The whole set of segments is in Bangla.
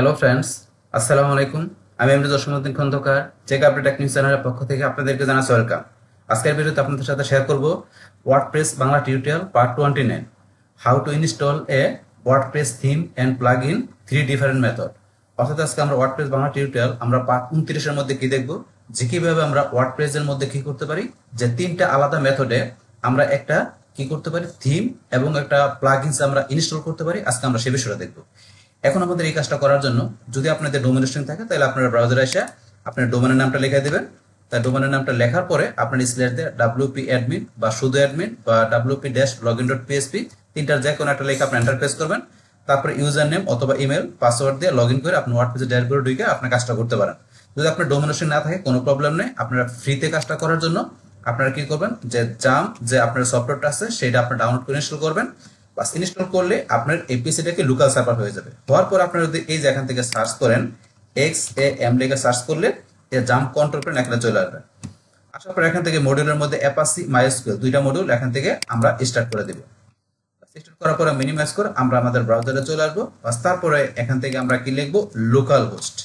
হ্যালো ফ্রেন্ডস আসসালামু আলাইকুম আমি MD Dashmuddin Khandakar check update tech news চ্যানেলের পক্ষ থেকে আপনাদেরকে জানাস ওয়েলকাম আজকের ভিডিওতে আপনাদের সাথে শেয়ার করব WordPress Bangla tutorial part twenty nine how to install a WordPress theme and plugin three different method অর্থাৎ আজকে আমরা ওয়ার্ডপ্রেস বাংলা টিউটোরিয়াল আমরা পার্ট উনত্রিশের মধ্যে কি দেখব যে কিভাবে আমরা প্রেসের মধ্যে কি করতে পারি যে তিনটা আলাদা মেথডে আমরা একটা কি করতে পারি থিম এবং একটা প্লাগিনস আমরা ইনস্টল করতে পারি আজকে আমরা সে বিষয়টা দেখবো এখন আমাদের এই কাজটা করার জন্য যদি আপনাদের ডোমেন স্ট্রিং থাকে তাহলে আপনারা ব্রাউজারে এসে আপনার ডোমেনের নামটা লিখে দেবেন তার ডোমেনের নামটা লেখার পরে আপনার স্ল্যাশ দিয়ে ডাব্লিউপি অ্যাডমিন বা শুধু অ্যাডমিন বা WP dash login dot PHP তিনটার যে কোনো একটা লেখা আপনি এন্টার প্রেস করবেন তারপরে ইউজার নেম অথবা ইমেল পাসওয়ার্ড দিয়ে লগ ইন করে আপনি ওয়ার্ডপেজে করে ঢুকে আপনার কাজটা করতে পারেন যদি আপনার স্ট্রিং না থাকে কোনো প্রবলেম নেই আপনারা ফ্রিতে কাজটা করার জন্য আপনারা কি করবেন যে জাম যে আপনার সফটওয়্যারটা আছে সেটা আপনার ডাউনলোড করে ইনস্টল করবেন বাস ইনস্টল করলে আপনার এই পিসিটাকে লোকাল সার্ভার হয়ে যাবে হওয়ার পর আপনারা যদি এই যেখান থেকে সার্চ করেন এক্স এ এম লেখে সার্চ করলে এটা জাম্প কন্ট্রোল করে এখানে চলে আসবে আসার পর এখান থেকে মডিউলের মধ্যে অ্যাপাসি মাইস্কুয়েল দুইটা মডিউল এখান থেকে আমরা স্টার্ট করে দেব স্টার্ট করার পরে মিনিমাইজ করে আমরা আমাদের ব্রাউজারে চলে আসবো বাস তারপরে এখান থেকে আমরা কি লিখবো লোকাল হোস্ট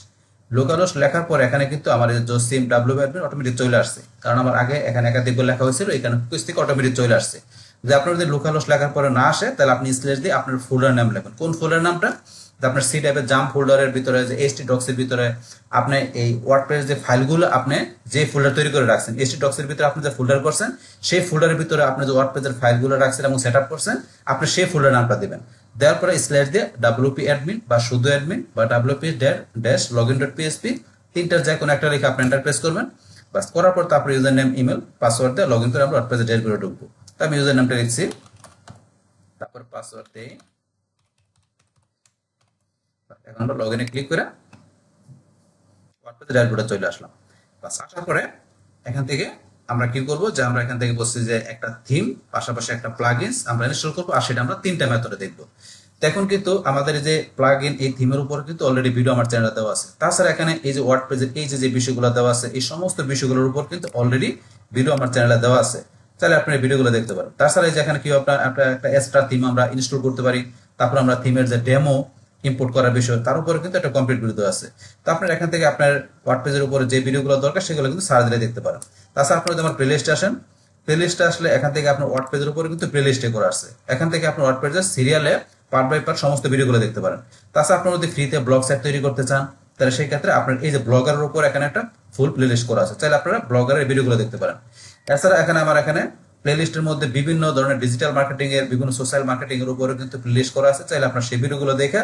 লোকাল হোস্ট লেখার পর এখানে কিন্তু আমাদের যে সিম ডাব্লিউ অটোমেটিক চলে আসছে কারণ আমার আগে এখানে একাধিকবার লেখা হয়েছিল এখানে কুইস থেকে অটোমেটিক চলে আসছে যদি আপনার যদি লোকাল হোস্ট লেখার পরে না আসে তাহলে আপনি স্লেশ দিয়ে আপনার ফোল্ডার নাম লেখেন কোন ফোল্ডার নামটা আপনার সি টাইপের জাম্প ফোল্ডারের ভিতরে যে এসটি ডক্সের ভিতরে আপনি এই ওয়ার্ডপ্রেস যে ফাইলগুলো আপনি যে ফোল্ডার তৈরি করে রাখছেন এসটি ডক্সের ভিতরে আপনি যে ফোল্ডার করছেন সেই ফোল্ডারের ভিতরে আপনি যে ওয়ার্ডপ্রেসের ফাইলগুলো রাখছেন এবং সেট আপ করছেন আপনি সেই ফোল্ডার নামটা দেবেন দেওয়ার পরে স্ল্যাশ দিয়ে ডাব্লিউপি অ্যাডমিন বা শুধু অ্যাডমিন বা WP dash login dot PHP তিনটার যে কোনো একটা লিখে আপনি এন্টার প্রেস করবেন বাস করার পর তারপর ইউজার নেম ইমেল পাসওয়ার্ড দিয়ে লগ ইন করে আমরা ওয়ার্ডপ্রেসের করে ঢুকবো তো ইউজার নামটা লিখছি তারপর পাসওয়ার্ড দেই এখন আমরা লগ ইনে ক্লিক করে ওয়ার্ডপ্রেস ড্যাশবোর্ডে চলে আসলাম বাস আসার পরে এখান থেকে আমরা কি করব যে আমরা এখান থেকে বলছি যে একটা থিম পাশাপাশি একটা প্লাগইনস আমরা ইনস্টল করব আর সেটা আমরা তিনটা মেথডে দেখব এখন কিন্তু আমাদের যে প্লাগইন এই থিমের উপর কিন্তু অলরেডি ভিডিও আমার চ্যানেলে দেওয়া আছে তাছাড়া এখানে এই যে ওয়ার্ড এই যে যে বিষয়গুলো দেওয়া আছে এই সমস্ত বিষয়গুলোর উপর কিন্তু অলরেডি ভিডিও আমার চ্যানেলে দেওয়া আছে তাহলে আপনার ভিডিওগুলো দেখতে পারেন তাছাড়া যে এখানে কি আপনার একটা এক্সট্রা থিম আমরা ইনস্টল করতে পারি তারপর আমরা থিমের যে ডেমো ইম্পোর্ট করার বিষয় তার উপরে কিন্তু একটা কমপ্লিট ভিডিও আছে তো আপনার এখান থেকে আপনার ওয়ার্ড পেজের উপরে যে ভিডিওগুলো দরকার সেগুলো কিন্তু সার্চ দিলে দেখতে পারেন তাছাড়া আপনার যদি আমার প্লেলিস্ট আসেন প্লেলিস্টে আসলে এখান থেকে আপনার ওয়ার্ড পেজের উপরে কিন্তু প্লেলিস্টে করে আসছে এখান থেকে আপনার ওয়ার্ড পেজের সিরিয়ালে পার্ট বাই পার্ট সমস্ত ভিডিওগুলো দেখতে পারেন তাছাড়া আপনার যদি ফ্রিতে ব্লগ সাইট তৈরি করতে চান তাহলে সেই ক্ষেত্রে আপনার এই যে ব্লগারের উপর এখানে একটা ফুল প্লেলিস্ট করা আছে চাইলে আপনারা ব্লগারের ভিডিওগুলো দেখতে পারেন এছাড়া এখানে আমার এখানে প্লেলিস্টের মধ্যে বিভিন্ন ধরনের ডিজিটাল মার্কেটিং এর বিভিন্ন সোশ্যাল মার্কেটিং এর উপরে কিন্তু প্লেলিস্ট করা আছে চাইলে আপনার সেই ভিডিওগুলো দেখে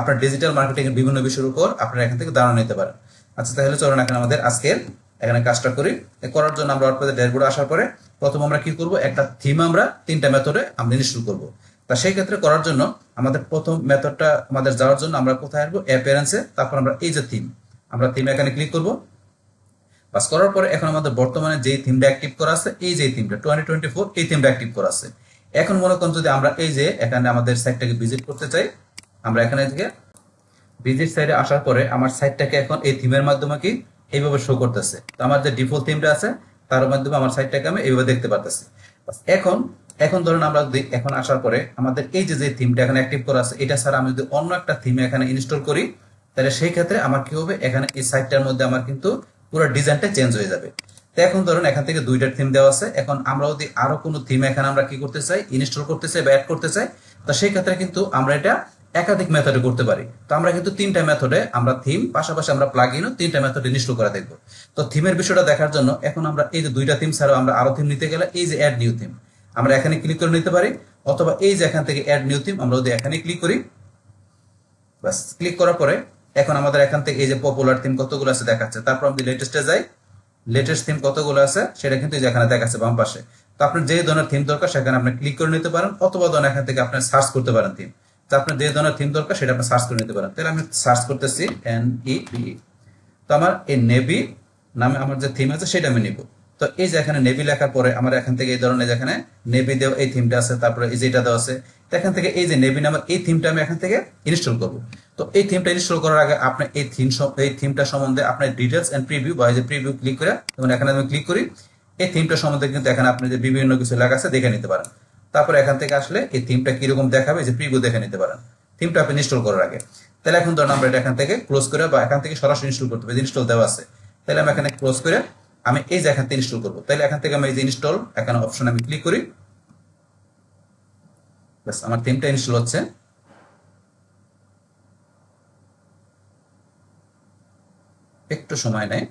আপনার ডিজিটাল মার্কেটিং এর বিভিন্ন বিষয়ের উপর আপনার এখান থেকে ধারণা নিতে পারেন আচ্ছা তাহলে চলুন এখন আমাদের আজকের এখানে কাজটা করি করার জন্য আমরা দেড় ড্যাশবোর্ডে আসার পরে প্রথম আমরা কি করব একটা থিম আমরা তিনটা মেথডে আমরা ইনস্টল করব তা সেই ক্ষেত্রে করার জন্য আমাদের প্রথম মেথডটা আমাদের যাওয়ার জন্য আমরা কোথায় আসবো অ্যাপিয়ারেন্সে তারপর আমরা এই যে থিম আমরা থিম এখানে ক্লিক করব পাস করার পরে এখন আমাদের বর্তমানে যে থিমটা অ্যাক্টিভ করা আছে এই যে থিমটা টোয়েন্টি টোয়েন্টি ফোর এই থিমটা অ্যাক্টিভ করা আছে এখন মনে করেন যদি আমরা এই যে এখানে আমাদের সাইটটাকে ভিজিট করতে চাই আমরা এখানে থেকে ভিজিট সাইডে আসার পরে আমার সাইটটাকে এখন এই থিমের মাধ্যমে কি এইভাবে শো করতেছে তো আমার যে ডিফল্ট থিমটা আছে তার মাধ্যমে আমার সাইটটাকে আমি এইভাবে দেখতে পারতেছি এখন এখন ধরেন আমরা যদি এখন আসার পরে আমাদের এই যে যে থিমটা এখানে অ্যাক্টিভ করা আছে এটা ছাড়া আমি যদি অন্য একটা থিম এখানে ইনস্টল করি তাহলে সেই ক্ষেত্রে আমার কি হবে এখানে এই সাইটটার মধ্যে আমার কিন্তু পুরো ডিজাইনটা চেঞ্জ হয়ে যাবে তো এখন ধরুন এখান থেকে দুইটা থিম দেওয়া আছে এখন আমরা যদি আরো কোনো থিম এখানে আমরা কি করতে চাই ইনস্টল করতে চাই বা অ্যাড করতে চাই তো সেই ক্ষেত্রে কিন্তু আমরা এটা একাধিক মেথডে করতে পারি তো আমরা কিন্তু তিনটা মেথডে আমরা থিম পাশাপাশি আমরা প্লাগ ইনও তিনটা মেথডে ইনস্টল করে দেখবো তো থিমের বিষয়টা দেখার জন্য এখন আমরা এই যে দুইটা থিম ছাড়াও আমরা আরো থিম নিতে গেলে এই যে অ্যাড নিউ থিম আমরা এখানে ক্লিক করে নিতে পারি অথবা এই যে এখান থেকে অ্যাড নিউ থিম আমরা যদি এখানে ক্লিক করি বাস ক্লিক করার পরে এখন আমাদের এখান থেকে এই যে পপুলার থিম কতগুলো আছে দেখাচ্ছে তারপর আমি লেটেস্টে যাই লেটেস্ট থিম কতগুলো আছে সেটা কিন্তু এখানে দেখাচ্ছে বাম পাশে তো আপনার যে ধরনের থিম দরকার সেখানে আপনি ক্লিক করে নিতে পারেন অথবা ধরেন এখান থেকে আপনি সার্চ করতে পারেন থিম তো আপনার যে ধরনের থিম দরকার সেটা আপনি সার্চ করে নিতে পারেন তাহলে আমি সার্চ করতেছি এন ই পি তো আমার এই নেভি নামে আমার যে থিম আছে সেটা আমি নিব তো এই যে এখানে নেভি লেখার পরে আমার এখান থেকে এই ধরনের যেখানে নেভি দেওয়া এই থিমটা আছে তারপরে এই যেটা দেওয়া আছে এখান থেকে এই যে নেভি নামের এই থিমটা আমি এখান থেকে ইনস্টল করব তো এই থিমটা ইনস্টল করার আগে আপনি এই থিম এই থিমটা সম্বন্ধে আপনার ডিটেলস এন্ড প্রিভিউ বা যে প্রিভিউ ক্লিক করে যেমন এখানে আমি ক্লিক করি এই থিমটা সম্বন্ধে কিন্তু এখানে আপনি যে বিভিন্ন কিছু লেখা আছে দেখে নিতে পারেন তারপর এখান থেকে আসলে এই থিমটা কিরকম দেখাবে যে প্রিভিউ দেখে নিতে পারেন থিমটা আপনি ইনস্টল করার আগে তাহলে এখন ধরুন আমরা এটা এখান থেকে ক্লোজ করে বা এখান থেকে সরাসরি ইনস্টল করতে হবে ইনস্টল দেওয়া আছে তাহলে আমি এখানে ক্লোজ করে আমি এই যে এখান থেকে ইনস্টল করবো তাহলে এখান থেকে আমি এই যে ইনস্টল এখানে অপশন আমি ক্লিক করি ব্যাস আমার থিমটা ইনস্টল হচ্ছে একটু সময় নেয়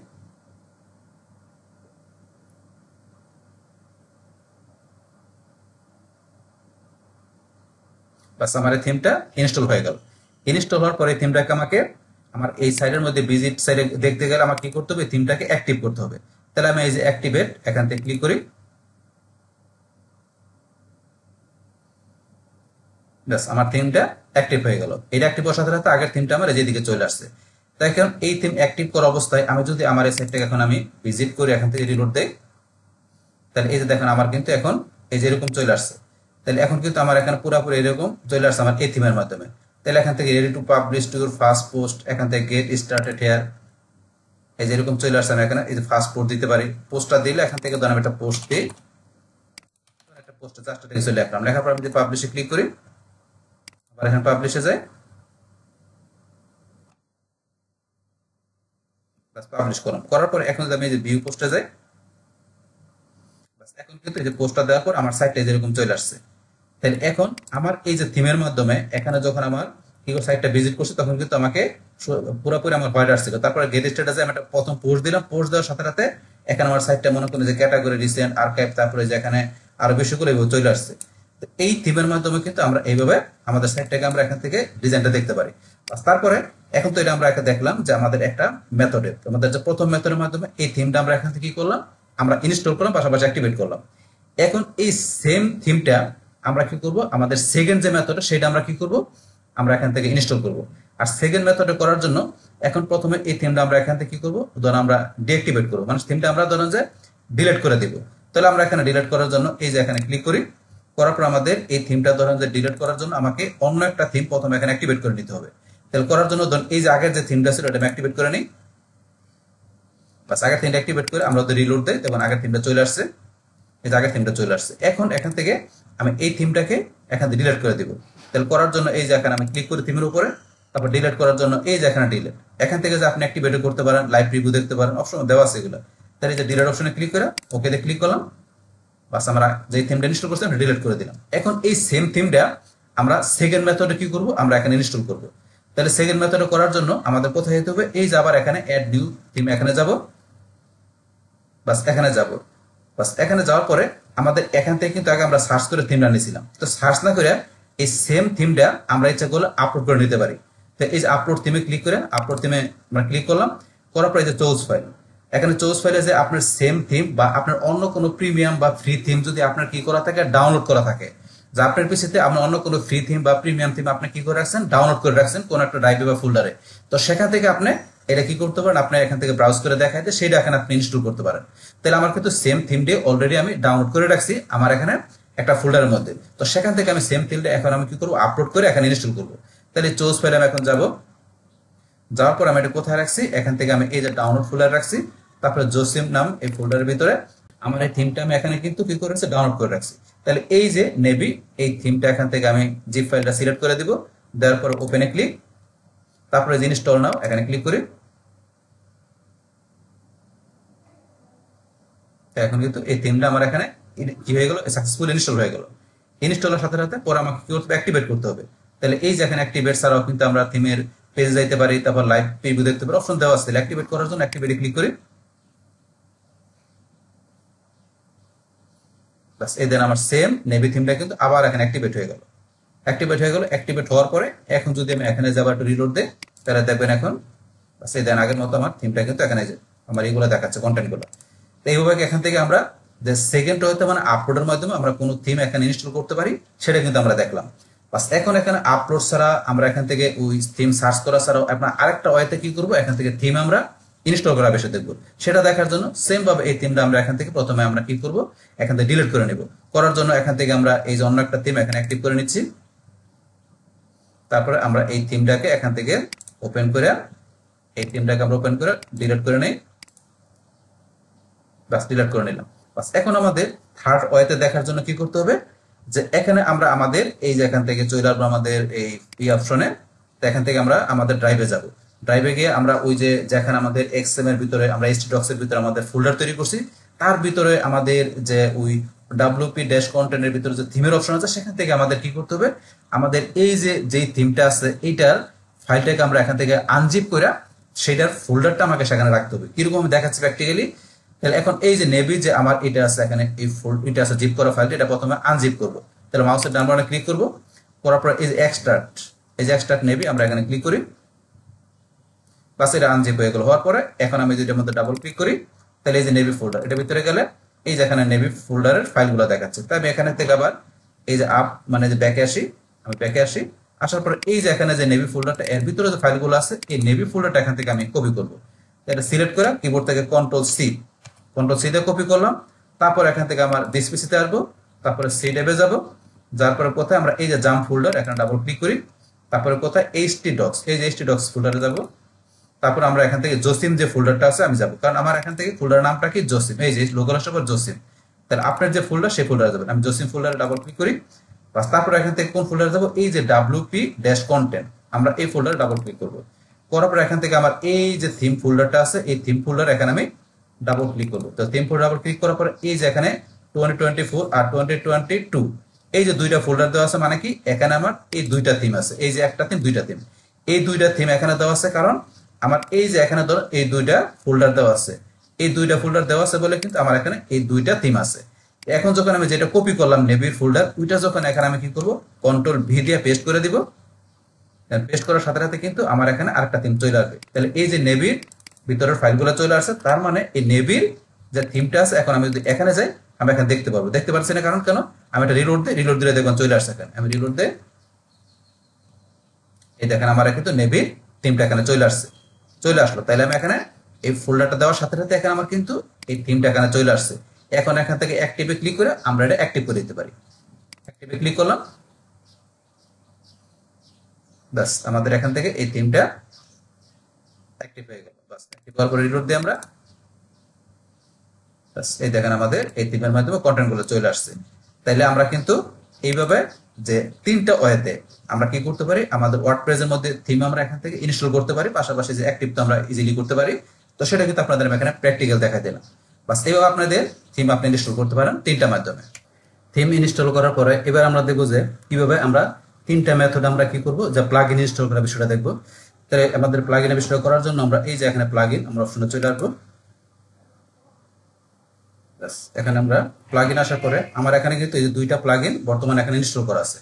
বাস আমার এই থিমটা ইনস্টল হয়ে গেল ইনস্টল হওয়ার পরে থিমটাকে আমাকে আমার এই সাইডের মধ্যে ভিজিট সাইডে দেখতে গেলে আমাকে কি করতে হবে থিমটাকে অ্যাক্টিভ করতে হবে তাহলে আমি এই যে অ্যাক্টিভেট এখান থেকে ক্লিক করি ব্যাস আমার থিমটা অ্যাক্টিভ হয়ে গেল এটা অ্যাক্টিভ হওয়ার সাথে সাথে আগের থিমটা আমার দিকে চলে আসছে তাই কারণ এই থিম অ্যাক্টিভ করা অবস্থায় আমি যদি আমার এই সাইটটাকে এখন আমি ভিজিট করি এখান থেকে রিলোড দেই তাহলে এই যে দেখেন আমার কিন্তু এখন এই যে এরকম চলে আসছে তাহলে এখন কিন্তু আমার এখানে পুরোপুরি এরকম চলে আসছে আমার এই থিমের মাধ্যমে তাহলে এখান থেকে ready to publish to first post এখান থেকে গেট স্টার্টেড হেয়ার এই যে এরকম চলে আসছে আমি এখানে এই যে ফার্স্ট পোস্ট দিতে পারি পোস্টটা দিলে এখান থেকে ধরেন একটা পোস্ট দিই একটা পোস্টে চারটা থেকে চলে আসলাম পর আমি যদি পাবলিশে ক্লিক করি আবার এখানে পাবলিশে বাস পাবলিশ করলাম করার পর এখন আমি যে ভিউ পোস্টে যাই বাস এখন কিন্তু এই যে পোস্টটা দেওয়ার পর আমার সাইটটা চলে আসছে তাহলে এখন আমার এই যে থিমের মাধ্যমে এখানে যখন আমার ইগো সাইটটা ভিজিট করছে তখন কিন্তু আমাকে পুরোপুরি আমার হোয়াইট আসছিল তারপরে গেট স্ট্যাটাসে আমি একটা প্রথম পোস্ট দিলাম পোস্ট দেওয়ার সাথে সাথে এখানে আমার সাইটটা মনে করেন যে ক্যাটাগরি রিসেন্ট আর্কাইভ তারপরে যে এখানে আরো বেশি করে চলে আসছে এই থিমের মাধ্যমে কিন্তু আমরা এইভাবে আমাদের সাইটটাকে আমরা এখান থেকে ডিজাইনটা দেখতে পারি তারপরে এখন তো এটা আমরা একটা দেখলাম যে আমাদের একটা মেথডে আমাদের যে প্রথম মেথডের মাধ্যমে এই থিমটা আমরা এখান থেকে কি করলাম আমরা ইনস্টল করলাম পাশাপাশি অ্যাক্টিভেট করলাম এখন এই সেম থিমটা আমরা কি করব আমাদের সেকেন্ড যে মেথড সেটা আমরা কি করব আমরা এখান থেকে ইনস্টল করব আর সেকেন্ড মেথডে করার জন্য এখন প্রথমে এই থিমটা আমরা এখান থেকে কি করব ধরুন আমরা ডিঅ্যাক্টিভেট করব মানে থিমটা আমরা ধরুন যে ডিলিট করে দিব তাহলে আমরা এখানে ডিলিট করার জন্য এই যে এখানে ক্লিক করি করার পর আমাদের এই থিমটা ধরেন যে ডিলিট করার জন্য আমাকে অন্য একটা থিম প্রথমে এখানে অ্যাক্টিভেট করে নিতে হবে তাহলে করার জন্য এই যে আগের যে থিমটা ছিল এটা অ্যাক্টিভেট করে নিই বাস আগের থিমটা অ্যাক্টিভেট করে আমরা রিলোড দেয় তখন আগের থিমটা চলে আসছে এই যে আগের থিমটা চলে আসছে এখন এখান থেকে আমি এই থিমটাকে এখান থেকে ডিলিট করে দিব তাহলে করার জন্য এই যে এখানে আমি ক্লিক করি থিমের উপরে তারপর ডিলিট করার জন্য এই যে এখানে ডিলিট এখান থেকে যে আপনি অ্যাক্টিভেট করতে পারেন লাইভ রিভিউ দেখতে পারেন অপশন দেওয়া আছে এগুলো তাহলে এই যে ডিলিট অপশনে ক্লিক করে দিয়ে ক্লিক করলাম বাস আমরা যে থিমটা ইনস্টল করছি আমরা ডিলিট করে দিলাম এখন এই সেম থিমটা আমরা সেকেন্ড মেথডে কি করব আমরা এখানে ইনস্টল করব তাহলে সেকেন্ড মেথডে করার জন্য আমাদের কোথায় যেতে হবে এই যে আবার এখানে অ্যাড নিউ থিম এখানে যাব বাস এখানে যাব বাস এখানে যাওয়ার পরে আমাদের এখান থেকে কিন্তু আগে আমরা সার্চ করে থিমটা নিয়েছিলাম তো সার্চ না করে এই সেম থিমটা আমরা ইচ্ছা করলে আপলোড করে নিতে পারি তো এই যে আপলোড থিমে ক্লিক করে আপলোড থিমে আমরা ক্লিক করলাম করার পরে এই যে চৌজ ফাইল এখানে চোজ ফাইলে যে আপনার সেম থিম বা আপনার অন্য কোনো প্রিমিয়াম বা ফ্রি থিম যদি আপনার কি করা থাকে ডাউনলোড করা থাকে যে আপনার পিসিতে আপনি অন্য কোনো ফ্রি থিম বা প্রিমিয়াম থিম আপনি কি করে রাখছেন ডাউনলোড করে রাখছেন কোনো একটা ড্রাইভে বা ফোল্ডারে তো সেখান থেকে আপনি এটা কি করতে পারেন আপনি এখান থেকে ব্রাউজ করে দেখায় সেটা এখানে আপনি ইনস্টল করতে পারেন তাহলে আমার কিন্তু সেম থিমটি অলরেডি আমি ডাউনলোড করে রাখছি আমার এখানে একটা ফোল্ডারের মধ্যে তো সেখান থেকে আমি সেম থিমটা এখন আমি কি করবো আপলোড করে এখানে ইনস্টল করবো তাহলে চোজ ফাইলে আমি এখন যাব যাওয়ার পর আমি এটা কোথায় রাখছি এখান থেকে আমি এই যে ডাউনলোড ফোল্ডার রাখছি তারপরে জোসিম নাম এই ফোল্ডারের ভিতরে আমার এই থিমটা আমি এখানে কিন্তু কি করেছি ডাউনলোড করে রাখছি তাহলে এই যে নেভি এই থিমটা এখান থেকে আমি জিপ ফাইলটা সিলেক্ট করে দিব দেওয়ার পর ওপেনে ক্লিক তারপরে জিনিস ইনস্টল নাও এখানে ক্লিক করি এখন কিন্তু এই থিমটা আমার এখানে কি হয়ে গেল সাকসেসফুল ইনস্টল হয়ে গেল ইনস্টলের সাথে সাথে পরে আমাকে কি করতে অ্যাক্টিভেট করতে হবে তাহলে এই যে এখানে অ্যাক্টিভেট ছাড়াও কিন্তু আমরা থিমের পেজ যাইতে পারি তারপর লাইভ পেজ দেখতে পারি অপশন দেওয়া আছে অ্যাক্টিভেট করার জন্য অ্যাক্টিভেটে ক্লিক করি বাস এই দেন আমার সেম নেভি থিমটা কিন্তু আবার এখানে অ্যাক্টিভেট হয়ে গেল অ্যাক্টিভেট হয়ে গেল অ্যাক্টিভেট হওয়ার পরে এখন যদি আমি এখানে যাবার একটু রিলোড দিই তাহলে দেখবেন এখন বাস এই দেন আগের মতো আমার থিমটা কিন্তু এখানে আমার এগুলো দেখাচ্ছে কন্টেন্টগুলো তো এইভাবে এখান থেকে আমরা যে সেকেন্ড হয়তো মানে আপলোডের মাধ্যমে আমরা কোনো থিম এখানে ইনস্টল করতে পারি সেটা কিন্তু আমরা দেখলাম বাস এখন এখানে আপলোড ছাড়া আমরা এখান থেকে ওই থিম সার্চ করা ছাড়াও আপনার আরেকটা ওয়েতে কি করবো এখান থেকে থিম আমরা ইনস্টল করা বেশি দেখবো সেটা দেখার জন্য সেম ভাবে এই থিমটা আমরা এখান থেকে প্রথমে আমরা কি করব এখান থেকে ডিলিট করে নেব করার জন্য এখান থেকে আমরা এই যে অন্য একটা থিম এখানে অ্যাক্টিভ করে নিচ্ছি তারপরে আমরা এই থিমটাকে এখান থেকে ওপেন করে এই থিমটাকে আমরা ওপেন করে ডিলিট করে নেই বাস ডিলিট করে নিলাম বাস এখন আমাদের থার্ড ওয়েতে দেখার জন্য কি করতে হবে যে এখানে আমরা আমাদের এই যে এখান থেকে চলে আসবো আমাদের এই অপশনে এখান থেকে আমরা আমাদের ড্রাইভে যাবো ড্রাইভে গিয়ে আমরা ওই যে যেখানে আমাদের এক্সএম এর ভিতরে আমরা এসটি এর ভিতরে আমাদের ফোল্ডার তৈরি করছি তার ভিতরে আমাদের যে ওই ডাব্লিউপি ড্যাশ কন্টেন্টের ভিতরে যে থিমের অপশন আছে সেখান থেকে আমাদের কি করতে হবে আমাদের এই যে যেই থিমটা আছে এইটার ফাইলটাকে আমরা এখান থেকে আনজিপ করে সেটার ফোল্ডারটা আমাকে সেখানে রাখতে হবে কিরকম আমি দেখাচ্ছি প্র্যাকটিক্যালি তাহলে এখন এই যে নেভি যে আমার এটা আছে এখানে এই ফোল্ড এটা আছে জিপ করা ফাইলটা এটা প্রথমে আনজিপ করব তাহলে মাউসের ডান বাটনে ক্লিক করব করার পর এই যে এক্সট্রাক্ট এই যে এক্সট্রাক্ট নেভি আমরা এখানে ক্লিক করি বাস এটা আনজিপ হয়ে গেল হওয়ার পরে এখন আমি যদি মধ্যে ডাবল ক্লিক করি তাহলে এই যে নেভি ফোল্ডার এটা ভিতরে গেলে এই যেখানে নেভি ফোল্ডারের ফাইলগুলো দেখাচ্ছে তাই আমি এখানে থেকে আবার এই যে আপ মানে যে ব্যাকে আসি আমি ব্যাকে আসি আসার পর এই যে এখানে যে নেভি ফোল্ডারটা এর ভিতরে যে ফাইলগুলো আছে এই নেভি ফোল্ডারটা এখান থেকে আমি কপি করব এটা সিলেক্ট করে কিবোর্ড থেকে কন্ট্রোল সি কন্ট্রোল সি দিয়ে কপি করলাম তারপর এখান থেকে আমার ডিসপিসিতে আসবো তারপরে সি ডেবে যাব যার পরে কোথায় আমরা এই যে জাম্প ফোল্ডার এখানে ডাবল ক্লিক করি তারপরে কোথায় এইচটি ডক্স এই যে এইচটি ডক্স ফোল্ডারে যাবো তারপর আমরা এখান থেকে জসিম যে ফোল্ডারটা আছে আমি যাবো কারণ আমার এখান থেকে ফোল্ডার নামটা কি জসিম এই যে লোকাল স্টপার জসিম তাহলে আপনার যে ফোল্ডার সেই ফোল্ডারে যাবেন আমি জসিম ফোল্ডারে ডাবল ক্লিক করি বাস তারপর এখান থেকে কোন ফোল্ডারে যাবো এই যে ডাব্লিউপি ড্যাশ কন্টেন্ট আমরা এই ফোল্ডারে ডাবল ক্লিক করবো করার পর এখান থেকে আমার এই যে থিম ফোল্ডারটা আছে এই থিম ফোল্ডার এখানে আমি ডাবল ক্লিক করবো তো থিম ফোল্ডার ডাবল ক্লিক করার পর এই যে এখানে টোয়েন্টি টোয়েন্টি ফোর আর টোয়েন্টি টোয়েন্টি টু এই যে দুইটা ফোল্ডার দেওয়া আছে মানে কি এখানে আমার এই দুইটা থিম আছে এই যে একটা থিম দুইটা থিম এই দুইটা থিম এখানে দেওয়া আছে কারণ আমার এই যে এখানে ধরো এই দুইটা ফোল্ডার দেওয়া আছে এই দুইটা ফোল্ডার দেওয়া আছে বলে কিন্তু আমার এখানে এই দুইটা থিম আছে এখন যখন আমি যেটা কপি করলাম নেভির ফোল্ডার ওইটা যখন এখানে আমি কি করব কন্ট্রোল ভি দিয়ে পেস্ট করে দিব পেস্ট করার সাথে সাথে কিন্তু আমার এখানে আরেকটা থিম চলে আসবে তাহলে এই যে নেভির ভিতরের ফাইলগুলো চলে আসছে তার মানে এই নেভির যে থিমটা আছে এখন আমি যদি এখানে যাই আমি এখানে দেখতে পারবো দেখতে পারছি না কারণ কেন আমি এটা রিলোড দিই রিলোড দিলে দেখুন চলে আসছে এখানে আমি রিলোড দিই এই দেখেন আমার কিন্তু নেভির থিমটা এখানে চলে আসছে চলে আসলো তাহলে আমি এখানে এই ফোল্ডারটা দেওয়ার সাথে সাথে এখানে আমার কিন্তু এই থিমটা এখানে চলে আসছে এখন এখান থেকে অ্যাক্টিভে ক্লিক করে আমরা এটা অ্যাক্টিভ করে দিতে পারি অ্যাক্টিভে ক্লিক করলাম ব্যাস আমাদের এখান থেকে এই থিমটা অ্যাক্টিভ হয়ে গেল ব্যাস অ্যাক্টিভ হওয়ার পর রিলোড দিয়ে আমরা ব্যাস এই দেখেন আমাদের এই থিমের মাধ্যমে কন্টেন্টগুলো চলে আসছে তাইলে আমরা কিন্তু এইভাবে যে তিনটা ওয়েতে আমরা কি করতে পারি আমাদের ওয়ার্ড এর মধ্যে থিম আমরা এখান থেকে ইনস্টল করতে পারি পাশাপাশি যে অ্যাক্টিভ তো আমরা ইজিলি করতে পারি তো সেটা কিন্তু আপনাদের এখানে প্র্যাকটিক্যাল দেখা দিলাম বাস এইভাবে আপনাদের থিম আপনি ইনস্টল করতে পারেন তিনটা মাধ্যমে থিম ইনস্টল করার পরে এবার আমরা দেখবো যে কিভাবে আমরা তিনটা মেথড আমরা কি করব যে প্লাগ ইনস্টল করার বিষয়টা দেখবো তাহলে আমাদের প্লাগ ইনের বিষয়টা করার জন্য আমরা এই যে এখানে প্লাগ ইন আমরা অপশনে চলে আসবো এখানে আমরা প্লাগ ইন আসার পরে আমার এখানে কিন্তু এই দুইটা প্লাগ ইন বর্তমানে এখানে ইনস্টল করা আছে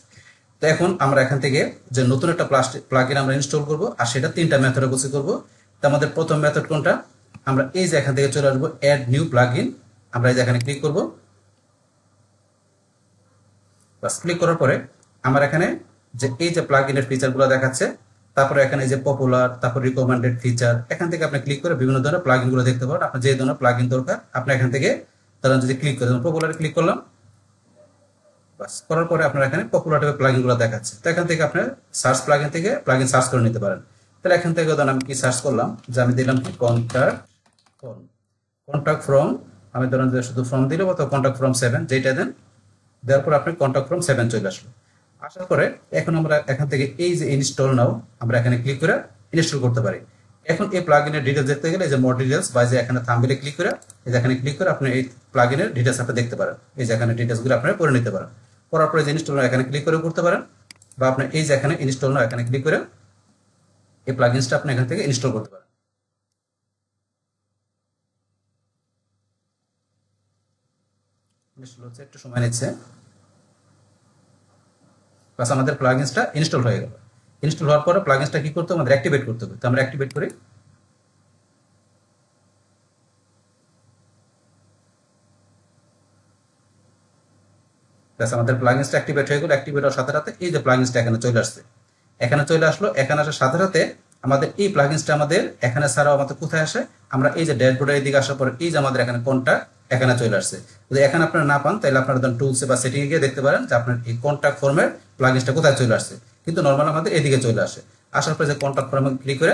তো এখন আমরা এখান থেকে যে নতুন একটা প্লাস্টিক প্লাগ ইন আমরা ইনস্টল করব আর সেটা তিনটা মেথডে বসে করব তো আমাদের প্রথম মেথড কোনটা আমরা এই যে এখান থেকে চলে আসবো অ্যাড নিউ প্লাগ ইন আমরা এই যে এখানে ক্লিক করব বাস ক্লিক করার পরে আমার এখানে যে এই যে প্লাগ ইনের ফিচারগুলো দেখাচ্ছে তারপরে এখানে যে পপুলার তারপর রিকমেন্ডেড ফিচার এখান থেকে আপনি ক্লিক করে বিভিন্ন ধরনের প্লাগ গুলো দেখতে পারেন আপনার যে ধরনের প্লাগ ইন দরকার আপনি এখান থেকে তারা যদি ক্লিক করে পপুলারে ক্লিক করলাম বাস করার পরে আপনার এখানে পপুলার টাইপের প্লাগিনগুলো দেখাচ্ছে তো এখান থেকে আপনার সার্চ প্লাগিন থেকে প্লাগিন সার্চ করে নিতে পারেন তাহলে এখান থেকে ধরেন আমি কি সার্চ করলাম যে আমি দিলাম কি কন্ট্যাক্ট ফর্ম কন্ট্যাক্ট ফর্ম আমি ধরেন যে শুধু ফর্ম দিলে অথবা কন্ট্যাক্ট ফর্ম সেভেন যেটা দেন দেওয়ার পর আপনার কন্ট্যাক্ট ফর্ম সেভেন চলে আসলো আসার পরে এখন আমরা এখান থেকে এই যে ইনস্টল নাও আমরা এখানে ক্লিক করে ইনস্টল করতে পারি এখন এই প্লাগিনের ডিটেলস দেখতে গেলে যে মোর ডিটেলস বা যে এখানে থাম্বেলে ক্লিক করে এই যে এখানে ক্লিক করে আপনি এই প্লাগিনের ডিটেলস আপনি দেখতে পারেন এই যে এখানে ডিটেলসগুলো আপনি পড়ে নিতে পারেন করার পরে যে ইনস্টল এখানে ক্লিক করে করতে পারেন বা আপনি এই যে এখানে ইনস্টল এখানে ক্লিক করে এই প্লাগইনসটা আপনি এখান থেকে ইনস্টল করতে পারেন ইনস্টল হচ্ছে একটু সময় নিচ্ছে বাস আমাদের প্লাগইনসটা ইনস্টল হয়ে গেল ইনস্টল হওয়ার পরে প্লাগেন্সটা কি করতে আমাদের অ্যাক্টিভেট করতে হবে তো আমরা অ্যাক্টিভেট করি আমাদের প্লাগিনসটা অ্যাক্টিভেট হয়ে গেল অ্যাক্টিভেট হওয়ার সাথে সাথে এই যে প্লাগিনসটা এখানে চলে আসছে এখানে চলে আসলো এখানে আসার সাথে সাথে আমাদের এই প্লাগিনসটা আমাদের এখানে ছাড়াও আমাদের কোথায় আসে আমরা এই যে ড্যাশবোর্ডের দিকে আসার পর এই যে আমাদের এখানে কোনটা এখানে চলে আসছে যদি এখানে আপনারা না পান তাহলে আপনারা টুলসে বা সেটিংয়ে গিয়ে দেখতে পারেন যে আপনার এই কোনটা ফর্মের প্লাগিনসটা কোথায় চলে আসছে কিন্তু নর্মাল আমাদের এদিকে চলে আসে আসার পরে যে কন্ট্রাক্ট ফর্মে ক্লিক করে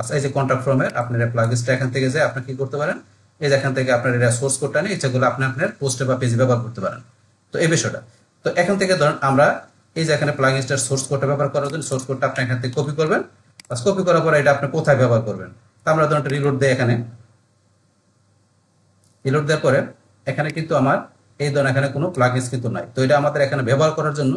আচ্ছা এই যে কন্ট্রাক্ট ফর্মের আপনার প্লাগেজটা এখান থেকে যায় আপনি কি করতে পারেন এই যে এখান থেকে আপনার এটা সোর্স কোডটা নিয়ে ইচ্ছাগুলো আপনি আপনার পোস্টে বা পেজে ব্যবহার করতে পারেন তো এই বিষয়টা তো এখান থেকে ধরেন আমরা এই যে এখানে প্লাগেজটার সোর্স কোডটা ব্যবহার করার জন্য সোর্স কোডটা আপনি এখান থেকে কপি করবেন কপি করার পর এটা আপনি কোথায় ব্যবহার করবেন তো আমরা ধরেন রিলোড দেয় এখানে রিলোড দেওয়ার পরে এখানে কিন্তু আমার এই ধরনের এখানে কোনো প্লাগেজ কিন্তু নাই তো এটা আমাদের এখানে ব্যবহার করার জন্য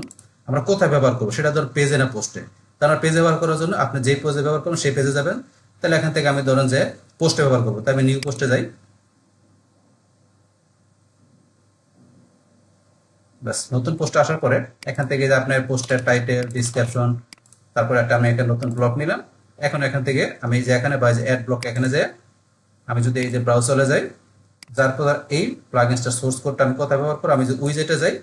আমরা কোথায় ব্যবহার করবো সেটা ধর পেজে না পোস্টে তারা পেজ ব্যবহার করার জন্য আপনি যে পেজে ব্যবহার করবেন সেই পেজে যাবেন তাহলে এখান থেকে আমি ধরেন যে পোস্টে ব্যবহার করবো তাই আমি নিউ পোস্টে যাই ব্যাস নতুন পোস্ট আসার পরে এখান থেকে যে আপনার পোস্টের টাইটেল ডিসক্রিপশন তারপরে একটা আমি একটা নতুন ব্লক নিলাম এখন এখান থেকে আমি যে এখানে বা যে অ্যাড ব্লক এখানে যে আমি যদি এই যে ব্রাউজারে যাই যার পর এই প্লাগিনসটা সোর্স কোডটা আমি কোথায় ব্যবহার করবো আমি যে উইজেটে যাই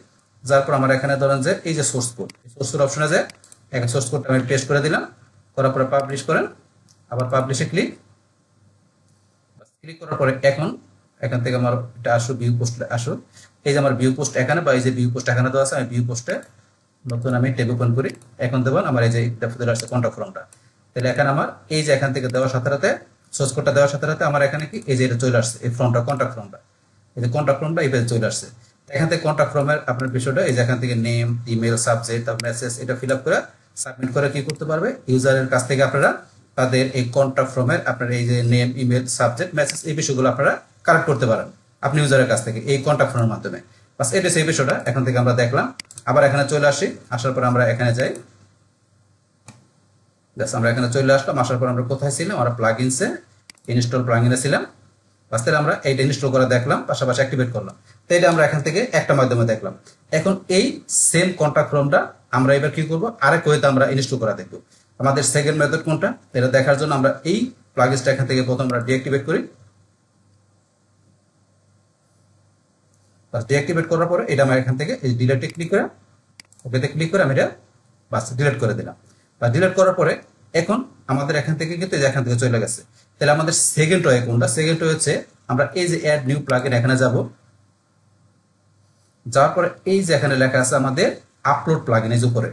যার পর আমার এখানে ধরেন যে এই যে source code source code option আছে এখানে সোর্স কোডটা আমি পেস্ট করে দিলাম করার পরে পাবলিশ করেন আবার পাবলিশে ক্লিক ক্লিক করার পরে এখন এখান থেকে আমার এটা আসো ভিউ পোস্ট আসো এই যে আমার ভিউ পোস্ট এখানে বা এই যে ভিউ পোস্ট এখানে দেওয়া আছে আমি ভিউ পোস্টে নতুন আমি টেব ওপেন করি এখন দেবেন আমার এই যে চলে আসছে কন্টাক্ট ফর্মটা তাহলে এখানে আমার এই যে এখান থেকে দেওয়ার সাথে সাথে সোর্স কোডটা দেওয়ার সাথে সাথে আমার এখানে কি এই যে এটা চলে আসছে এই ফর্মটা কন্টাক্ট ফর্মটা এই যে কন্টাক্ট ফর্মটা এই পেজে চলে আসছে এখানে কন্টাক্ট ফর্মের আপনার বিষয়টা এই যেখান থেকে নেম ইমেল সাবজেক্ট মেসেজ এটা ফিল আপ করে সাবমিট করে কি করতে পারবে ইউজারের কাছ থেকে আপনারা তাদের এই কন্টাক্ট ফর্মের আপনার এই যে নেম ইমেল সাবজেক্ট মেসেজ এই বিষয়গুলো আপনারা কালেক্ট করতে পারেন আপনি ইউজারের কাছ থেকে এই কন্টাক্ট ফর্মের মাধ্যমে বাস এটা সেই বিষয়টা এখান থেকে আমরা দেখলাম আবার এখানে চলে আসি আসার পর আমরা এখানে যাই ব্যাস আমরা এখানে চলে আসলাম আসার পর আমরা কোথায় ছিলাম আমরা প্লাগিনসে ইনস্টল প্লাগিনে ছিলাম বাস তাহলে আমরা এইটা ইনস্টল করা দেখলাম পাশাপাশি অ্যাক্টিভেট করলাম তো এটা আমরা এখান থেকে একটা মাধ্যমে দেখলাম এখন এই সেম কন্ট্রাক্ট ফর্মটা আমরা এবার কি করব আরেক ওয়েতে আমরা ইনস্টল করা দেখব আমাদের সেকেন্ড মেথড কোনটা এটা দেখার জন্য আমরা এই প্লাগেজটা এখান থেকে প্রথম আমরা ডিঅ্যাক্টিভেট করি ডিঅ্যাক্টিভেট করার পরে এটা আমরা এখান থেকে এই ডিলেটে ক্লিক করে ওকেতে ক্লিক করে আমি এটা বাস ডিলেট করে দিলাম বা ডিলেট করার পরে এখন আমাদের এখান থেকে কিন্তু এখান থেকে চলে গেছে তাহলে আমাদের সেকেন্ড ওয়ে কোনটা সেকেন্ড ওয়ে হচ্ছে আমরা এই যে অ্যাড নিউ প্লাগের এখানে যাব যাওয়ার পরে এই যে এখানে লেখা আছে আমাদের আপলোড প্লাগিন এর উপরে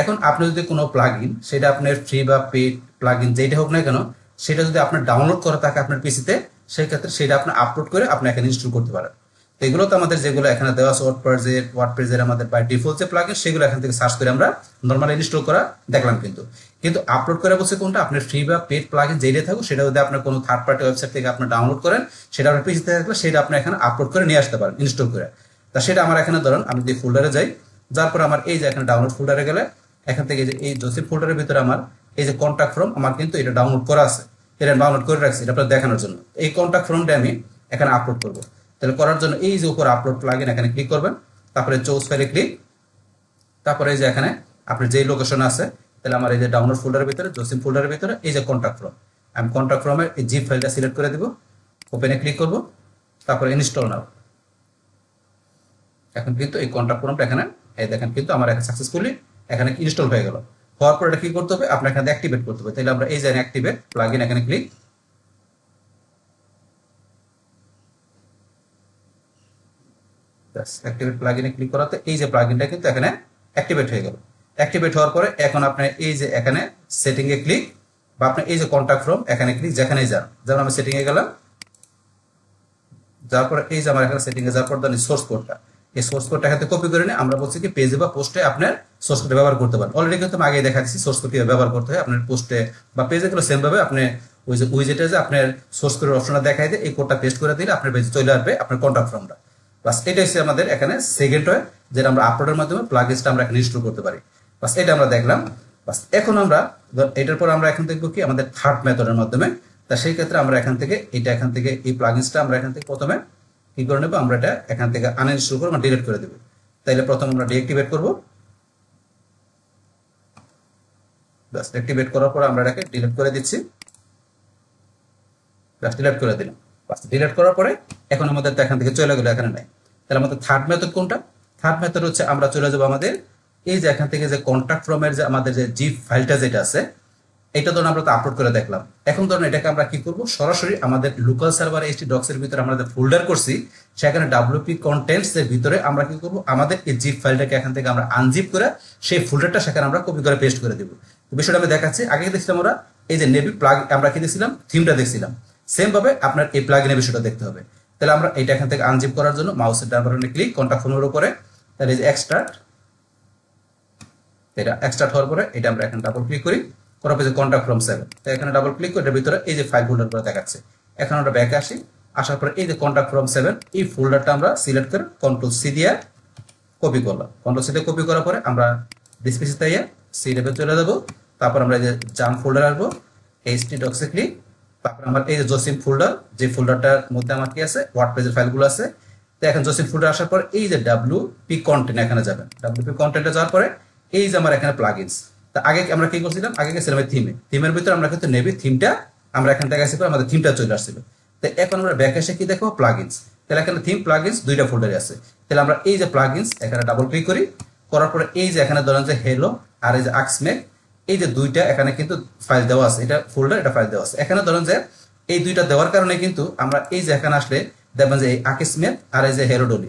এখন আপনি যদি কোনো প্লাগিন সেটা আপনার ফ্রি বা পেড প্লাগিন যেটা হোক না কেন সেটা যদি আপনার ডাউনলোড করে থাকে আপনার পিসিতে সেই ক্ষেত্রে সেটা আপনি আপলোড করে আপনি এখানে ইনস্টল করতে পারেন তো এগুলো তো আমাদের যেগুলো এখানে দেওয়া আছে ওয়ার্ডপ্রেজের ওয়ার্ডপ্রেজের আমাদের বাই ডিফল্ট যে প্লাগিন সেগুলো এখান থেকে সার্চ করে আমরা নর্মালি ইনস্টল করা দেখলাম কিন্তু কিন্তু আপলোড করা বলছে কোনটা আপনার ফ্রি বা পেড প্লাগিন যেটা থাকুক সেটা যদি আপনার কোনো থার্ড পার্টি ওয়েবসাইট থেকে আপনি ডাউনলোড করেন সেটা আপনার পিছিয়ে থাকলে সেটা আপনি এখানে আপলোড করে নিয়ে আসতে পারেন ইনস্টল করে তা সেটা আমার এখানে ধরেন আমি যে ফোল্ডারে যাই যার আমার এই যে এখানে ডাউনলোড ফোল্ডারে গেলে এখান থেকে যে এই জোসেফ ফোল্ডারের ভিতরে আমার এই যে কন্ট্যাক্ট ফর্ম আমার কিন্তু এটা ডাউনলোড করা আছে এটা ডাউনলোড করে রাখছি এটা আপনার দেখানোর জন্য এই কন্ট্যাক্ট ফর্মটা আমি এখানে আপলোড করবো তাহলে করার জন্য এই যে উপর আপলোড প্লাগিন এখানে ক্লিক করবেন তারপরে চৌস ফাইলে ক্লিক তারপরে এই যে এখানে আপনার যেই লোকেশন আছে তাহলে আমার এই যে ডাউনলোড ফোল্ডারের ভিতরে জসিম ফোল্ডারের ভিতরে এই যে কন্ট্রাক্ট ফ্রম আমি কন্ট্রাক্ট ফর্মের এই জিপ ফাইলটা সিলেক্ট করে দেব ওপেনে ক্লিক করব তারপরে ইনস্টল নাও এখন কিন্তু এই কন্ট্রাক্ট ফ্রমটা এখানে এই দেখেন কিন্তু আমার এখানে সাকসেসফুলি এখানে ইনস্টল হয়ে গেল হওয়ার পর এটা কি করতে হবে আপনার এখানে অ্যাক্টিভেট করতে হবে তাহলে আমরা এই যে অ্যাক্টিভেট প্লাগ ইন এখানে ক্লিক অ্যাক্টিভেট প্লাগিনে ক্লিক করাতে এই যে প্লাগিনটা কিন্তু এখানে অ্যাক্টিভেট হয়ে গেল অ্যাক্টিভেট হওয়ার পরে এখন আপনার এই যে এখানে সেটিংয়ে ক্লিক বা আপনি এই যে কন্ট্যাক্ট ফর্ম এখানে ক্লিক যেখানেই যান যেমন আমি সেটিংয়ে গেলাম যাওয়ার পরে এই যে আমার এখানে সেটিংয়ে যাওয়ার পর ধরেন সোর্স কোডটা এই সোর্স কোডটা এখানে কপি করে নিয়ে আমরা বলছি কি পেজে বা পোস্টে আপনার সোর্স কোড ব্যবহার করতে পারেন অলরেডি কিন্তু আমি আগে দেখাচ্ছি সোর্স কোড ব্যবহার করতে হয় আপনার পোস্টে বা পেজে গুলো সেম ভাবে আপনি ওই যে উইজেটে যে আপনার সোর্স কোডের অপশনটা দেখাই দেয় এই কোডটা পেস্ট করে দিলে আপনার পেজে চলে আসবে আপনার কন্ট্যাক্ট ফর্মটা প্লাস এটা হচ্ছে আমাদের এখানে সেকেন্ড হয় যেটা আমরা আপলোডের মাধ্যমে প্লাগেজটা আমরা এখানে ইনস্টল করতে পারি বাস এটা আমরা দেখলাম বাস এখন আমরা এটার পর আমরা এখন দেখবো কি আমাদের থার্ড মেথডের মাধ্যমে তা সেই ক্ষেত্রে আমরা এখান থেকে এটা এখান থেকে এই প্লাগিনসটা আমরা এখান থেকে প্রথমে কি করে নেবো আমরা এটা এখান থেকে আনইনস্টল করে আমরা ডিলিট করে দেব তাইলে প্রথম আমরা ডিঅ্যাক্টিভেট করবো জাস্ট অ্যাক্টিভেট করার পর আমরা এটাকে ডিলিট করে দিচ্ছি জাস্ট ডিলিট করে দিলাম বাস ডিলিট করার পরে এখন আমাদের এখান থেকে চলে গেলো এখানে নাই তাহলে আমাদের থার্ড মেথড কোনটা থার্ড মেথড হচ্ছে আমরা চলে যাবো আমাদের এই যে এখান থেকে যে কন্ট্রাক্ট ফর্মের যে আমাদের যে জিপ ফাইলটা যেটা আছে এটা ধরুন আমরা তো আপলোড করে দেখলাম এখন ধরুন এটাকে আমরা কি করব সরাসরি আমাদের লোকাল সার্ভার এইচটি ডক্স এর ভিতরে আমরা ফোল্ডার করছি সেখানে ডাব্লিউপি কন্টেন্টস এর ভিতরে আমরা কি করব আমাদের এই জিপ ফাইলটাকে এখান থেকে আমরা আনজিপ করে সেই ফোল্ডারটা সেখানে আমরা কপি করে পেস্ট করে দেব বিষয়টা আমি দেখাচ্ছি আগে দেখছিলাম আমরা এই যে নেভি প্লাগ আমরা কি দেখছিলাম থিমটা দেখছিলাম সেম ভাবে আপনার এই প্লাগ ইনের বিষয়টা দেখতে হবে তাহলে আমরা এটা এখান থেকে আনজিপ করার জন্য মাউসের ডান বাটনে ক্লিক কন্ট্যাক্ট ফোনের উপরে তাহলে এক্সট্রাক্ট এটা এক্সট্রাক্ট হওয়ার পরে এটা আমরা এখানে ডাবল ক্লিক করি করার পরে কন্ট্রাক্ট ফ্রম সেভেন তো এখানে ডাবল ক্লিক করে এটার ভিতরে এই যে ফাইল ফোল্ডারগুলো দেখাচ্ছে এখন আমরা ব্যাকে আসি আসার পরে এই যে কন্ট্যাক্ট ফ্রম সেভেন এই ফোল্ডারটা আমরা সিলেক্ট করে কন্ট্রোল সি দিয়ে কপি করলাম কন্ট্রোল সি দিয়ে কপি করার পরে আমরা ডিসপিসি তাইয়ে সি রেপে চলে যাবো তারপর আমরা এই যে জাম ফোল্ডার আসবো এইচটি ডক্সে ক্লিক তারপর আমার এই যে জসিম ফোল্ডার যে ফোল্ডারটার মধ্যে আমার কি আছে ওয়ার্ড পেজের ফাইলগুলো আছে তো এখন জসিম ফোল্ডার আসার পর এই যে ডাব্লিউ পি কন্টেন্ট এখানে যাবেন ডাব্লিউ পি কন্টেন্টে যাওয়ার পরে এই যে আমার এখানে প্লাগ ইনস তা আগে আমরা কি করছিলাম আগে গেছিলাম থিমে থিমের ভিতরে আমরা কিন্তু নেবি থিমটা আমরা এখান থেকে গেছি আমাদের থিমটা চলে আসছিল তো এখন আমরা ব্যাক এসে কি দেখো প্লাগ ইনস তাহলে এখানে থিম প্লাগ ইনস দুইটা ফোল্ডারে আছে তাহলে আমরা এই যে প্লাগ ইনস এখানে ডাবল ক্লিক করি করার পরে এই যে এখানে ধরেন যে হেলো আর এই যে আক্সমেক এই যে দুইটা এখানে কিন্তু ফাইল দেওয়া আছে এটা ফোল্ডার এটা ফাইল দেওয়া আছে এখানে ধরেন যে এই দুইটা দেওয়ার কারণে কিন্তু আমরা এই যে এখানে আসলে দেখবেন যে এই আকিসমেক আর এই যে হেরোডলি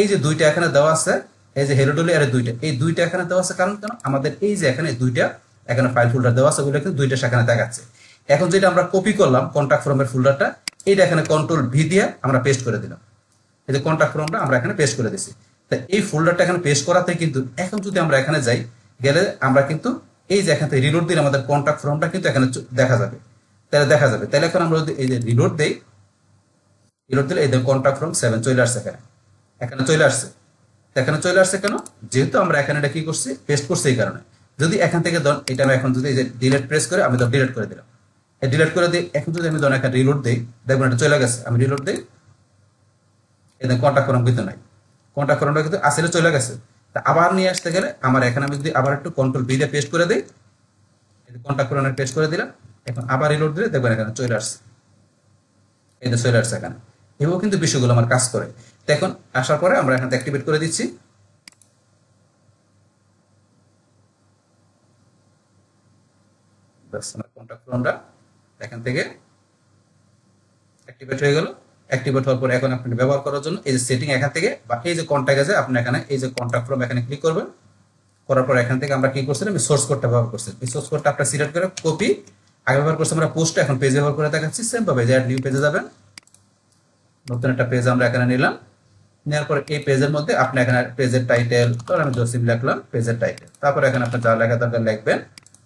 এই যে দুইটা এখানে দেওয়া আছে এই যে হেলোডোলি আর দুইটা এই দুইটা এখানে দেওয়া আছে কারণ কেন আমাদের এই যে এখানে দুইটা এখানে ফাইল ফোল্ডার দেওয়া আছে ওগুলো কিন্তু দুইটা সেখানে দেখাচ্ছে এখন যেটা আমরা কপি করলাম কন্ট্যাক্ট ফর্মের ফোল্ডারটা এটা এখানে কন্ট্রোল ভি দিয়ে আমরা পেস্ট করে দিলাম এই যে কন্ট্যাক্ট ফর্মটা আমরা এখানে পেস্ট করে দিছি তা এই ফোল্ডারটা এখানে পেস্ট করাতে কিন্তু এখন যদি আমরা এখানে যাই গেলে আমরা কিন্তু এই যে এখান থেকে রিলোড দিলে আমাদের কন্ট্যাক্ট ফর্মটা কিন্তু এখানে দেখা যাবে তাহলে দেখা যাবে তাহলে এখন আমরা যদি এই যে রিলোড দেই রিলোড দিলে এই যে কন্ট্যাক্ট ফর্ম সেভেন চলে আসছে এখানে এখানে চলে আসছে এখানে চলে আসছে কেন যেহেতু আমরা এখানে এটা কি করছি পেস্ট করছি এই কারণে যদি এখান থেকে ধর এটা আমি এখন যদি ডিলেট প্রেস করে আমি ধর ডিলেট করে দিলাম ডিলেট করে দিই এখন যদি আমি ধরেন একটা রিলোড দিই দেখবেন এটা চলে গেছে আমি রিলোড দিই এটা কন্ট্যাক্ট করাম কিন্তু নাই কন্ট্যাক্ট করামটা কিন্তু আসলে চলে গেছে তা আবার নিয়ে আসতে গেলে আমার এখানে আমি যদি আবার একটু কন্ট্রোল বি দিয়ে পেস্ট করে দিই কন্ট্যাক্ট করানোর পেস্ট করে দিলাম এখন আবার রিলোড দিলে দেখবেন এখানে চলে আসছে এটা চলে আসছে এখানে এভাবে কিন্তু বিষয়গুলো আমার কাজ করে দেখুন আসার পরে আমরা এখানে অ্যাক্টিভেট করে দিচ্ছি ব্যবহার করার জন্য এখান থেকে এই যে আছে এখানে এই যে এখানে ক্লিক করবেন করার পর এখান থেকে আমরা করছিলাম সোর্স ব্যবহার সোর্স আপনার সিলেক্ট করে কপি আগে ব্যবহার আমরা পোস্ট এখন পেজ ব্যবহার করে দেখাচ্ছি সেম ভাবে নিউ পেজে যাবেন নতুন একটা পেজ আমরা এখানে নিলাম নেওয়ার পরে এই পেজের মধ্যে আপনি এখানে পেজের টাইটেল তারপর আমি জসিম লিখলাম পেজের টাইটেল তারপর এখানে আপনার যা লেখা দরকার লিখবেন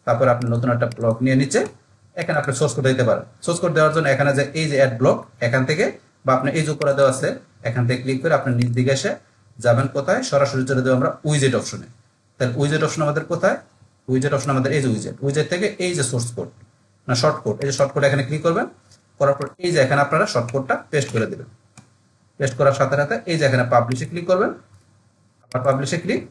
তারপর আপনি নতুন একটা ব্লক নিয়ে নিচে এখানে আপনি সোর্স কোড দিতে পারেন সোর্স কোড দেওয়ার জন্য এখানে যে এই যে অ্যাড ব্লক এখান থেকে বা আপনি এই যে উপরে দেওয়া আছে এখান থেকে ক্লিক করে আপনি নিজ দিকে এসে যাবেন কোথায় সরাসরি চলে দেবো আমরা উইজেট অপশনে তাহলে উইজেট অপশন আমাদের কোথায় উইজেট অপশন আমাদের এই যে উইজেট উইজেট থেকে এই যে সোর্স কোড না শর্টকোড এই যে শর্টকোড এখানে ক্লিক করবেন করার পর এই যে এখানে আপনারা শর্টকোডটা পেস্ট করে দেবেন পেস্ট করার সাথে সাথে এই যে এখানে পাবলিশে ক্লিক করবেন আবার পাবলিশে ক্লিক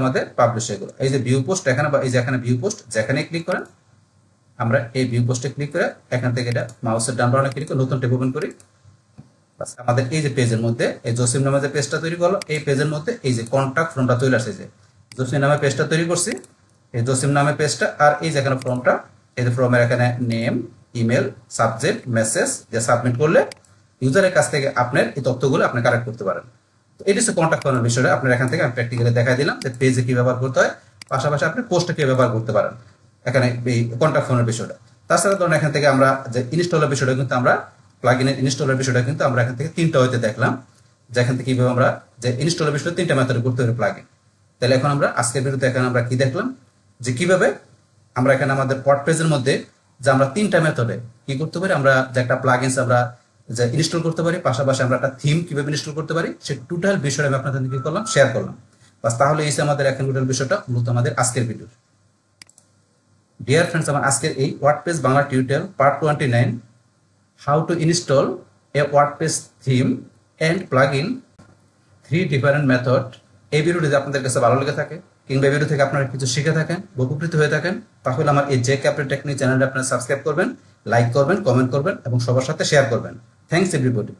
আমাদের পাবলিশ এগুলো এই যে ভিউ পোস্ট এখানে বা এই যেখানে ভিউ পোস্ট যেখানে ক্লিক করেন আমরা এই ভিউ পোস্টে ক্লিক করে এখান থেকে এটা মাউসের ডান বাটনে ক্লিক করে নতুন টেপ ওপেন করি বাস আমাদের এই যে পেজের মধ্যে এই জসিম নামে যে পেজটা তৈরি করলো এই পেজের মধ্যে এই যে কন্ট্রাক্ট ফর্মটা চলে আসে যে জসিম নামে পেজটা তৈরি করছি এই জসিম নামে পেজটা আর এই যেখানে ফর্মটা এই যে ফর্মের এখানে নেম ইমেল সাবজেক্ট মেসেজ যা সাবমিট করলে ইউজারের কাছ থেকে আপনার এই তথ্যগুলো আপনি কালেক্ট করতে পারেন তো এটি হচ্ছে কন্ট্যাক্ট করার বিষয়টা আপনার এখান থেকে আমি প্র্যাকটিক্যালি দেখা দিলাম যে পেজে কি ব্যবহার করতে হয় পাশাপাশি আপনি পোস্টে কি ব্যবহার করতে পারেন এখানে এই কন্ট্যাক্ট ফোনের বিষয়টা তাছাড়া ধরুন এখান থেকে আমরা যে ইনস্টলের বিষয়টা কিন্তু আমরা প্লাগ ইনের ইনস্টলের বিষয়টা কিন্তু আমরা এখান থেকে তিনটা হইতে দেখলাম যেখান থেকে কিভাবে আমরা যে ইনস্টলের বিষয়টা তিনটা মেথড করতে হবে প্লাগ ইন তাহলে এখন আমরা আজকের ভিডিওতে এখানে আমরা কি দেখলাম যে কিভাবে আমরা এখানে আমাদের ওয়ার্ড পেজের মধ্যে যে আমরা তিনটা মেথডে কি করতে পারি আমরা যে একটা প্লাগিনস আমরা যে ইনস্টল করতে পারি পাশাপাশি আমরা একটা থিম কিভাবে ইনস্টল করতে পারি সে টোটাল বিষয়টা আমি আপনাদের কি করলাম শেয়ার করলাম বাস তাহলে এই আমাদের এখন টোটাল বিষয়টা মূলত আমাদের আজকের ভিডিও ডিয়ার ফ্রেন্ডস আমার আজকের এই WordPress Bangla tutorial part twenty nine how to install a WordPress theme and plugin three different method এই ভিডিওটি যদি আপনাদের কাছে ভালো লেগে থাকে কিংবা ভিডিও থেকে আপনারা কিছু শিখে থাকেন উপকৃত হয়ে থাকেন তাহলে আমার এই জেক ক্যাপ্টেন টেকনিক চ্যানেলটা আপনারা সাবস্ক্রাইব করবেন লাইক করবেন কমেন্ট করবেন এবং সবার সাথে শেয়ার করবেন থ্যাংকস এভরিবডি